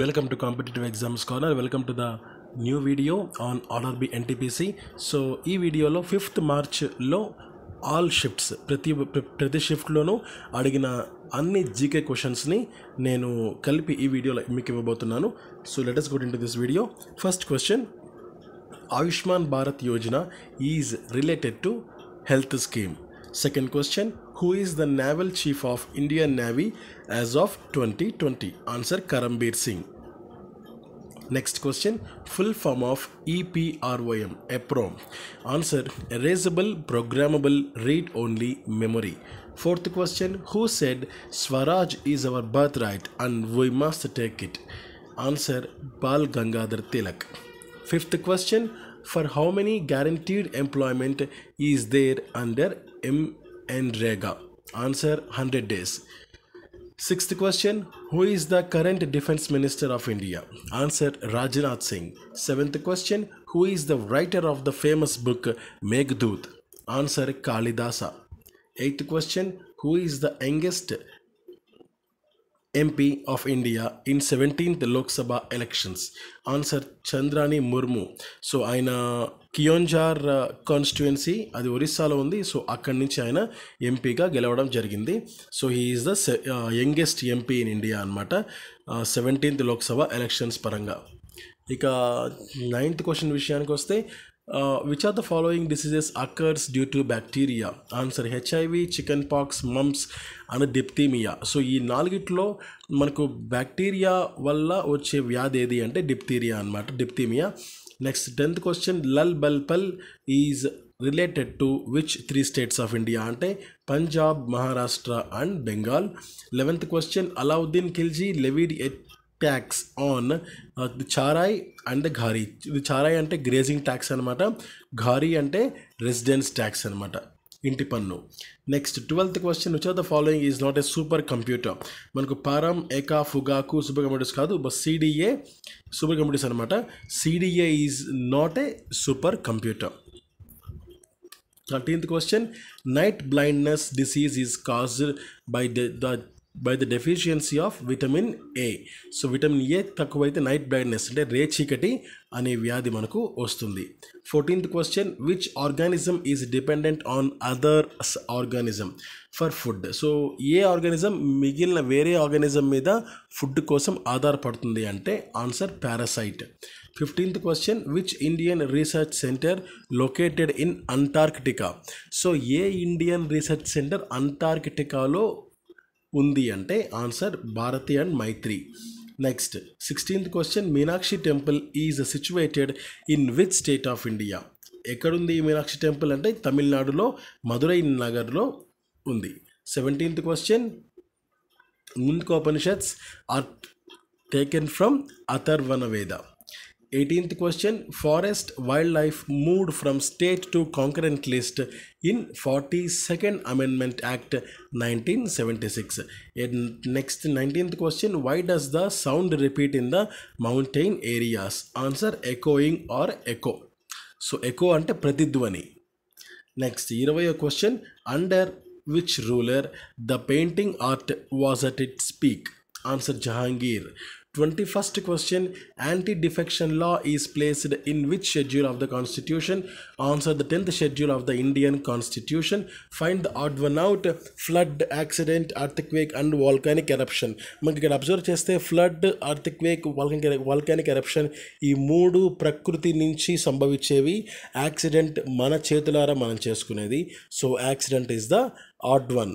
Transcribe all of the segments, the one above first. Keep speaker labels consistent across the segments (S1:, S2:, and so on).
S1: Welcome to competitive exams corner welcome to the new video on ఆర్డర్ B NTPC so ఈ వీడియోలో fifth మార్చ్లో all shifts ప్రతి ప్రతి షిఫ్ట్లోనూ అడిగిన అన్ని జీకే క్వశ్చన్స్ని నేను కలిపి ఈ వీడియోలో మీకు ఇవ్వబోతున్నాను so let's get into this video first question Ayushman Bharat Yojana is related to health scheme Second question, who is the Naval Chief of Indian Navy as of 2020? Answer Karambir Singh. Next question, full form of EPRYM, EPROM. Answer, Erasable Programmable Read-Only Memory. Fourth question, who said Swaraj is our birthright and we must take it? Answer, Bal Gangadhar Tilak. Fifth question, for how many guaranteed employment is there under M and Answer 100 days. Sixth question Who is the current Defense Minister of India? Answer Rajnath Singh. Seventh question Who is the writer of the famous book Meghdoot? Answer Kalidasa. Eighth question Who is the youngest MP of India in seventeenth Lok Sabha elections answer Answer Murmu so ఆయన Keonjhar constituency uh, అది ఒరిస్సాలో ఉంది so అక్కడి నుంచి ఆయన ఎంపీగా గెలవడం జరిగింది so he is the youngest MP in India అనమాట సెవెంటీన్త్ లోక్సభ ఎలక్షన్స్ పరంగా ఇక నైన్త్ క్వశ్చన్ విషయానికి వస్తే which are the following diseases occurs due to bacteria answer HIV chicken pox mumps and diphtheria so ఈ నాలుగిట్లో మనకు బ్యాక్టీరియా వల్ల వచ్చే వ్యాధి ఏది అంటే డిప్తీరియా అనమాట diphtheria next tenth question Lal Bal Pal is related to which three states of India అంటే Punjab Maharashtra and Bengal eleventh question Alauddin Khilji levied tax on the charai and ghari ఇది చారాయ్ అంటే గ్రేజింగ్ ట్యాక్స్ అనమాట ఘారీ అంటే రెసిడెన్స్ ట్యాక్స్ అనమాట ఇంటి పన్ను next twelfth question which are the following is not a supercomputer మనకు Param Eka Fugaku supercomputers కాదు బట్ సిడిఏ సూపర్ కంప్యూటర్స్ అనమాట CDA is not a supercomputer thirteenth question night blindness disease is caused by the by the deficiency of vitamin A so vitamin A తక్కువైతే night blindness అంటే రే చీకటి అనే వ్యాధి మనకు వస్తుంది fourteenth question which organism is dependent on other organism for food so ఏ organism మిగిలిన వేరే ఆర్గానిజం మీద ఫుడ్ కోసం ఆధారపడుతుంది అంటే answer parasite fifteenth question which Indian research centre located in Antarctica so ఏ ఇండియన్ రీసెర్చ్ సెంటర్ అంటార్కిటికాలో ఉంది అంటే answer Bharati and Maitri next sixteenth question Meenakshi temple is situated in which state of India ఎక్కడుంది ఈ మీనాక్షి టెంపుల్ అంటే తమిళనాడులో మధురై నగర్లో ఉంది సెవెంటీన్త్ క్వశ్చన్ ముందుకోపనిషత్స్ are taken from Atharva Veda eighteenth question forest wildlife moved from state to concurrent list in forty second amendment act nineteen seventy six next nineteenth question why does the sound repeat in the mountain areas answer echoing or echo so echo అంటే ప్రతిధ్వని next ఇరవై question under which ruler the painting art was at its peak answer Jahangir twenty first question anti defection law is placed in which schedule of the constitution answer the tenth schedule of the Indian constitution find the odd one out flood accident earthquake and volcanic eruption మనకి ఇక్కడ observe చేస్తే flood earthquake volcanic volcanic eruption ఈ మూడు ప్రకృతి నుంచి సంభవించేవి accident మన చేతులారా మనం చేసుకునేది so accident is the odd one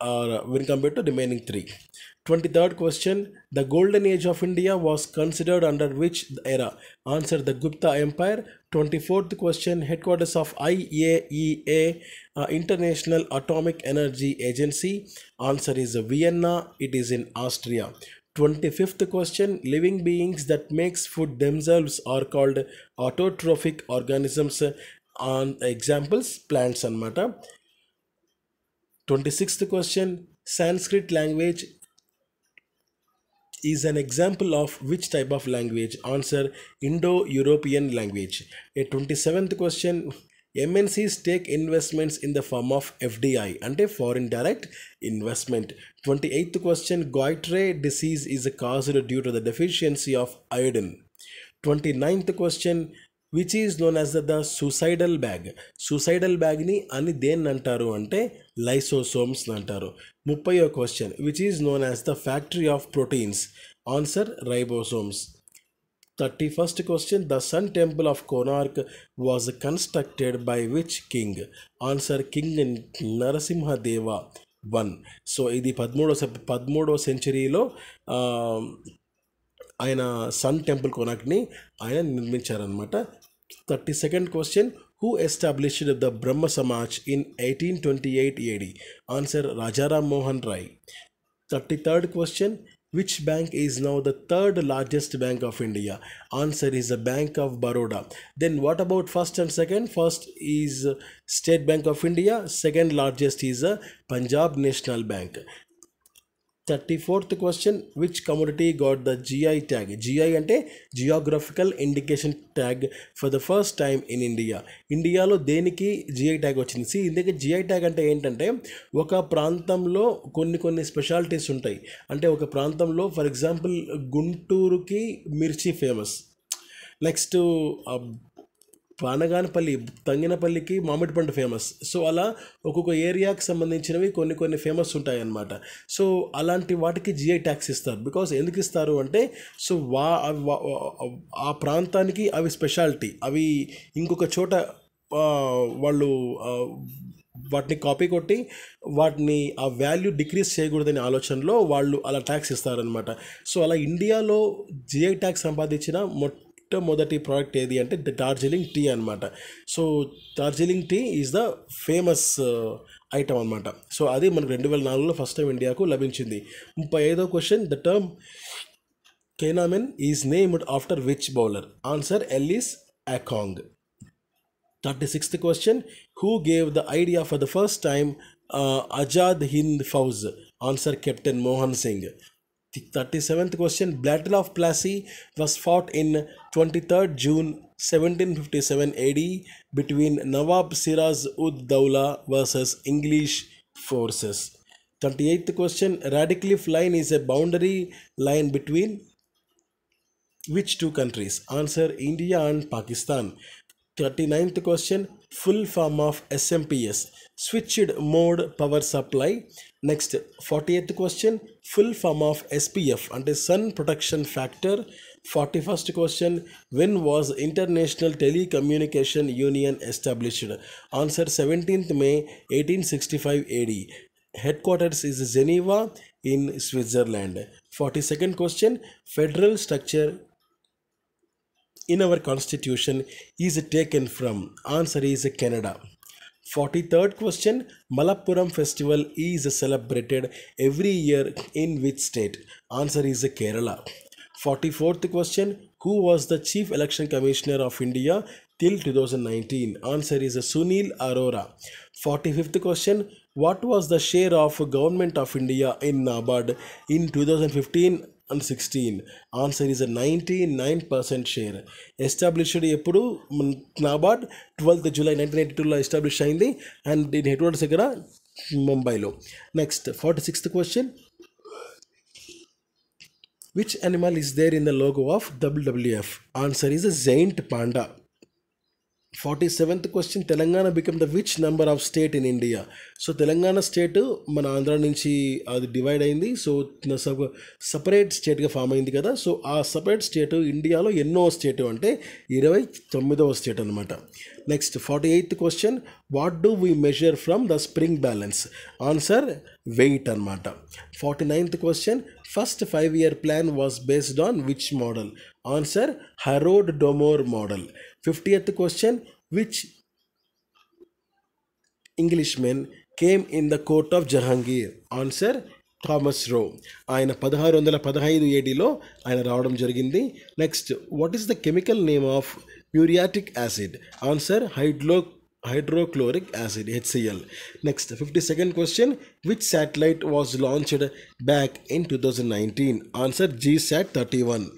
S1: Or uh, when compared to remaining three. 23rd question The Golden Age of India was considered under which era? Answer the Gupta Empire. 24th question Headquarters of IAEA, uh, International Atomic Energy Agency. Answer is Vienna, it is in Austria. 25th question Living beings that makes food themselves are called autotrophic organisms. On uh, examples, plants and matter. 26th question Sanskrit language is an example of which type of language? Answer Indo European language. A 27th question MNCs take investments in the form of FDI and a foreign direct investment. 28th question Goitre disease is caused due to the deficiency of iodine. 29th question which is known as the suicidal bag suicidal బ్యాగ్ని అని దేన్ని అంటారు అంటే lysosomes అంటారు ముప్పై question which is known as the factory of proteins answer ribosomes thirty first question the sun temple of Konark was constructed by which king answer king Narasimhadeva one so ఇది పదమూడవ పదమూడవ సెంచరీలో ఆయన సన్ టెంపుల్ కొనక్ని ఆయన నిర్మించారనమాట 32nd question Who established the Brahma Samaj in 1828 AD? Answer Rajaram Mohan Rai. 33rd question which bank is now the third largest bank of India? Answer is the Bank of Baroda. Then what about first and second? First is State Bank of India. Second largest is Punjab National Bank. Thirty fourth question which community got the GI tag GI అంటే geographical indication tag for the first time in India ఇండియాలో దేనికి GI tag వచ్చింది సి ఇందుకే GI tag అంటే ఏంటంటే ఒక ప్రాంతంలో కొన్ని కొన్ని స్పెషాలిటీస్ ఉంటాయి అంటే ఒక ప్రాంతంలో ఫర్ ఎగ్జాంపుల్ గుంటూరుకి మిర్చి ఫేమస్ నెక్స్ట్ పానగానపల్లి తంగినపల్లికి మామిడి పండు ఫేమస్ సో అలా ఒక్కొక్క ఏరియాకి సంబంధించినవి కొన్ని కొన్ని ఫేమస్ ఉంటాయి అనమాట సో అలాంటి వాటికి జిఐ ట్యాక్స్ ఇస్తారు బికాస్ ఎందుకు ఇస్తారు అంటే సో వా ఆ ప్రాంతానికి అవి స్పెషాలిటీ అవి ఇంకొక చోట వాళ్ళు వాటిని కాపీ కొట్టి వాటిని ఆ వాల్యూ డిక్రీస్ చేయకూడదనే ఆలోచనలో వాళ్ళు అలా ట్యాక్స్ ఇస్తారనమాట సో అలా ఇండియాలో జిఐ ట్యాక్స్ సంపాదించిన మొట్ట మొట్టమొదటి ప్రోడక్ట్ ఏది అంటే ద డార్జిలింగ్ టీ అనమాట so Darjeeling tea is the famous item అనమాట సో అది మనకు రెండు వేల నాలుగులో ఫస్ట్ టైం ఇండియాకు లభించింది ముప్పై ఐదో question the term Chinaman is named after which bowler answer Ellis Achong thirty sixth question who gave the idea for the first time Azad Hind Fauj answer captain Mohan Singh The 37th question Battle of Plassey was fought in 23rd June 1757 AD between Nawab Siraj ud Dawla versus English forces. 38th question Radcliffe line is a boundary line between which two countries? Answer India and Pakistan. 39th question full form of SMPS, switched mode power supply. Next, 48th question, full form of SPF, and sun protection factor. 41st question, when was International Telecommunication Union established? Answer 17th May 1865 AD headquarters is Geneva in Switzerland. 42nd question Federal structure in our constitution is taken from? Answer is Canada. 43rd question Malappuram festival is celebrated every year in which state? Answer is Kerala. 44th question Who was the Chief Election Commissioner of India till 2019? Answer is Sunil Arora. 45th question What was the share of Government of India in NABARD in 2015 16 answer is a 99% share established ఎప్పుడు NABARD twelfth July nineteen eighty టూలో establish అయింది and దీని headquarters దగ్గర ముంబైలో next forty sixth question which animal is there in the logo of WWF answer is a giant panda forty seventh question Telangana become the which number of state in India so Telangana state మన ఆంధ్ర నుంచి అది divide అయింది so separate స్టేట్గా form అయింది కదా so ఆ separate state ఇండియాలో ఎన్నో state అంటే ఇరవై తొమ్మిదవ స్టేట్ అనమాట next forty eighth question what do we measure from the spring balance answer weight అనమాట forty ninth question First five year plan was based on which model? Answer Harrod Domore model. 50th question Which Englishman came in the court of Jahangir? Answer Thomas Roe ఆయన పదహారు వందల పదహైదు ఏడీలో ఆయన రావడం జరిగింది next what is the chemical name of muriatic acid answer హైడ్లో hydrochloric acid HCl. Next 52nd question which satellite was launched back in 2019? Answer GSAT 31.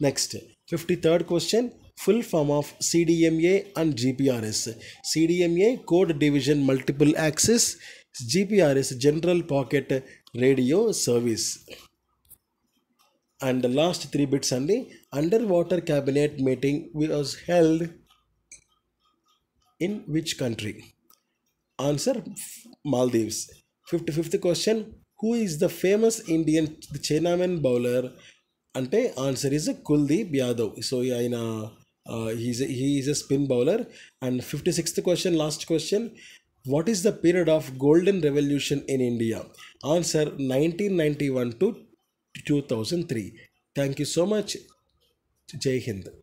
S1: Next 53rd question full form of CDMA and GPRS. CDMA code division multiple access GPRS general pocket radio service. And the last three bits only underwater cabinet meeting was held in which country? Answer Maldives. 55th question Who is the famous Indian the Chinaman bowler? And the answer is Kuldeep Yadav. So, yeah, in a, uh, he is a spin bowler. And 56th question, last question What is the period of Golden Revolution in India? Answer 1991 to 2003. Thank you so much. Jai Hind.